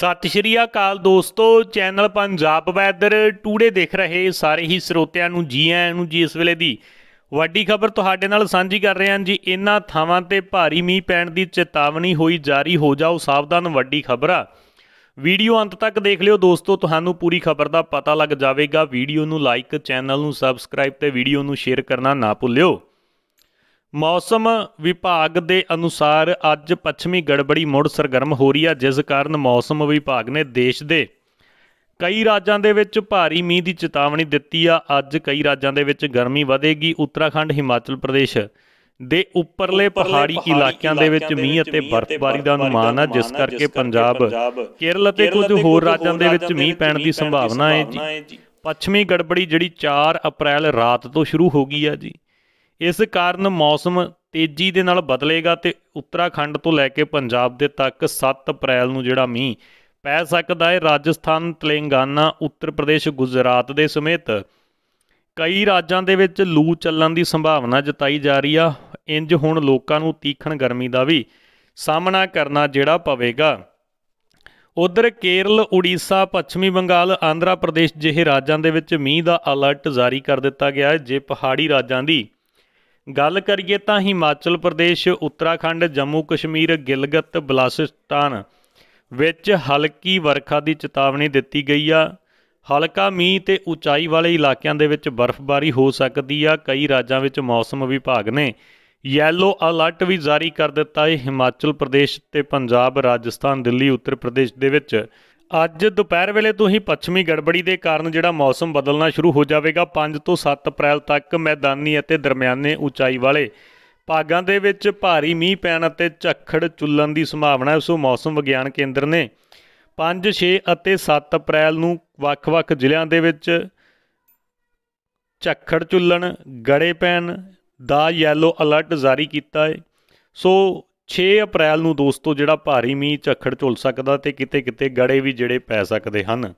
ਸਤਿ ਸ਼੍ਰੀ ਅਕਾਲ ਦੋਸਤੋ channel Punjab weather today ਦੇਖ ਰਹੇ ਸਾਰੇ ਹੀ ਸਰੋਤਿਆਂ ਨੂੰ ਜੀ ਆਇਆਂ ਨੂੰ ਜੀ ਇਸ ਵੇਲੇ ਦੀ ਵੱਡੀ ਖਬਰ ਤੁਹਾਡੇ ਨਾਲ ਸਾਂਝੀ ਕਰ ਰਹੇ ਹਾਂ ਜੀ ਇਨ੍ਹਾਂ ਥਾਵਾਂ ਤੇ ਭਾਰੀ ਮੀਂਹ ਪੈਣ ਦੀ ਚੇਤਾਵਨੀ ਹੋਈ ਜਾਰੀ ਹੋ ਜਾਓ ਸਾਵਧਾਨ ਵੱਡੀ ਖਬਰ ਆ ਵੀਡੀਓ ਅੰਤ ਤੱਕ ਦੇਖ ਲਿਓ ਦੋਸਤੋ ਤੁਹਾਨੂੰ ਪੂਰੀ ਖਬਰ ਦਾ ਪਤਾ ਲੱਗ ਜਾਵੇਗਾ ਵੀਡੀਓ ਨੂੰ ਲਾਈਕ ਚੈਨਲ ਨੂੰ ਸਬਸਕ੍ਰਾਈਬ ਤੇ ਵੀਡੀਓ ਨੂੰ ਸ਼ੇਅਰ ਕਰਨਾ ਨਾ ਭੁੱਲਿਓ ਮੌਸਮ ਵਿਭਾਗ ਦੇ ਅਨੁਸਾਰ ਅੱਜ ਪੱਛਮੀ ਗੜਬੜੀ ਮੋੜ ਸਰਗਰਮ ਹੋ ਰਹੀ ਹੈ ਜਿਸ ਕਾਰਨ ਮੌਸਮ ਵਿਭਾਗ ਨੇ ਦੇਸ਼ ਦੇ ਕਈ ਰਾਜਾਂ ਦੇ ਵਿੱਚ ਭਾਰੀ ਮੀਂਹ ਦੀ ਚੇਤਾਵਨੀ ਦਿੱਤੀ ਆ ਅੱਜ ਕਈ ਰਾਜਾਂ ਦੇ ਵਿੱਚ ਗਰਮੀ ਵਧੇਗੀ ਉੱਤਰਾਖੰਡ ਹਿਮਾਚਲ ਪ੍ਰਦੇਸ਼ ਦੇ ਉੱਪਰਲੇ ਪਹਾੜੀ ਇਲਾਕਿਆਂ ਦੇ ਵਿੱਚ ਮੀਂਹ ਅਤੇ ਬਰਫ਼ਬਾਰੀ ਦਾ ਅਨੁਮਾਨ ਹੈ ਜਿਸ ਕਰਕੇ ਪੰਜਾਬ ਕੇਰਲ ਅਤੇ ਕੁਝ ਹੋਰ ਰਾਜਾਂ ਦੇ ਵਿੱਚ ਮੀਂਹ ਪੈਣ ਦੀ ਸੰਭਾਵਨਾ ਹੈ ਜੀ ਪੱਛਮੀ ਗੜਬੜੀ ਜਿਹੜੀ 4 ਅਪ੍ਰੈਲ ਰਾਤ ਤੋਂ ਸ਼ੁਰੂ ਹੋ ਗਈ ਆ ਜੀ ਇਸ ਕਾਰਨ ਮੌਸਮ ਤੇਜ਼ੀ ਦੇ ਨਾਲ ਬਦਲੇਗਾ ਤੇ ਉੱਤਰਾਖੰਡ ਤੋਂ ਲੈ ਕੇ ਪੰਜਾਬ ਦੇ ਤੱਕ 7 ਅਪ੍ਰੈਲ ਨੂੰ ਜਿਹੜਾ ਮੀਂਹ ਪੈ ਸਕਦਾ ਹੈ ਰਾਜਸਥਾਨ ਤੇਲੰਗਾਨਾ ਉੱਤਰ ਪ੍ਰਦੇਸ਼ ਗੁਜਰਾਤ ਦੇ ਸਮੇਤ ਕਈ ਰਾਜਾਂ ਦੇ ਵਿੱਚ ਲੂ ਚੱਲਣ ਦੀ ਸੰਭਾਵਨਾ ਜਤਾਈ ਜਾ ਰਹੀ ਆ ਇੰਜ ਹੁਣ ਲੋਕਾਂ ਨੂੰ ਤੀਖਣ ਗਰਮੀ ਦਾ ਵੀ ਸਾਹਮਣਾ ਕਰਨਾ ਜਿਹੜਾ ਪਵੇਗਾ ਉਧਰ ਕੇਰਲ ਉੜੀਸਾ ਪੱਛਮੀ ਬੰਗਾਲ ਆਂਧਰਾ ਪ੍ਰਦੇਸ਼ ਜਿਹੇ ਰਾਜਾਂ ਦੇ ਵਿੱਚ ਮੀਂਹ ਦਾ ਅਲਰਟ ਜਾਰੀ ਕਰ ਦਿੱਤਾ ਗਿਆ ਹੈ ਜੇ ਪਹਾੜੀ ਰਾਜਾਂ ਦੀ ਗੱਲ ਕਰੀਏ ਤਾਂ ਹਿਮਾਚਲ ਪ੍ਰਦੇਸ਼ ਉੱਤਰਾਖੰਡ ਜੰਮੂ ਕਸ਼ਮੀਰ ਗਿਲਗਤ ਬਲਾਸਿਸਤਾਨ ਵਿੱਚ ਹਲਕੀ ਵਰਖਾ ਦੀ ਚੇਤਾਵਨੀ ਦਿੱਤੀ ਗਈ ਆ ਹਲਕਾ ਮੀਂਹ ਤੇ ਉਚਾਈ ਵਾਲੇ ਇਲਾਕਿਆਂ ਦੇ ਵਿੱਚ ਬਰਫ਼ਬਾਰੀ ਹੋ ਸਕਦੀ ਆ ਕਈ ਰਾਜਾਂ ਵਿੱਚ ਮੌਸਮ ਵਿਭਾਗ ਨੇ ਯੈਲੋ ਅਲਰਟ ਵੀ ਜਾਰੀ ਕਰ ਦਿੱਤਾ ਹੈ ਹਿਮਾਚਲ ਪ੍ਰਦੇਸ਼ ਤੇ ਪੰਜਾਬ ਰਾਜਸਥਾਨ ਦਿੱਲੀ ਉੱਤਰ ਪ੍ਰਦੇਸ਼ ਦੇ ਵਿੱਚ ਅੱਜ ਦੁਪਹਿਰ ਵੇਲੇ ਤੋਂ ਹੀ ਪੱਛਮੀ ਗੜਬੜੀ ਦੇ ਕਾਰਨ ਜਿਹੜਾ ਮੌਸਮ ਬਦਲਣਾ ਸ਼ੁਰੂ ਹੋ ਜਾਵੇਗਾ 5 ਤੋਂ 7 ਅਪ੍ਰੈਲ ਤੱਕ ਮੈਦਾਨੀ ਅਤੇ ਦਰਮਿਆਨੇ ਉਚਾਈ ਵਾਲੇ ਭਾਗਾਂ ਦੇ ਵਿੱਚ ਭਾਰੀ ਮੀਂਹ ਪੈਣ ਅਤੇ ਝੱਖੜ ਚੁੱਲਣ ਦੀ ਸੰਭਾਵਨਾ ਹੈ ਸੋ ਮੌਸਮ ਵਿਗਿਆਨ ਕੇਂਦਰ ਨੇ 5 6 ਅਤੇ 7 ਅਪ੍ਰੈਲ ਨੂੰ ਵੱਖ-ਵੱਖ ਜ਼ਿਲ੍ਹਿਆਂ ਦੇ ਵਿੱਚ ਝੱਖੜ ਚੁੱਲਣ ਗੜੇ ਪੈਣ ਦਾ ਯੈਲੋ ਅਲਰਟ ਜਾਰੀ ਕੀਤਾ ਹੈ ਸੋ 6 ਅਪ੍ਰੈਲ ਨੂੰ ਦੋਸਤੋ ਜਿਹੜਾ ਭਾਰੀ ਮੀਂਹ ਝੱਖੜ ਝੁੱਲ ਸਕਦਾ ਤੇ ਕਿਤੇ-ਕਿਤੇ ਗੜੇ ਵੀ ਜਿਹੜੇ ਪੈ ਸਕਦੇ ਹਨ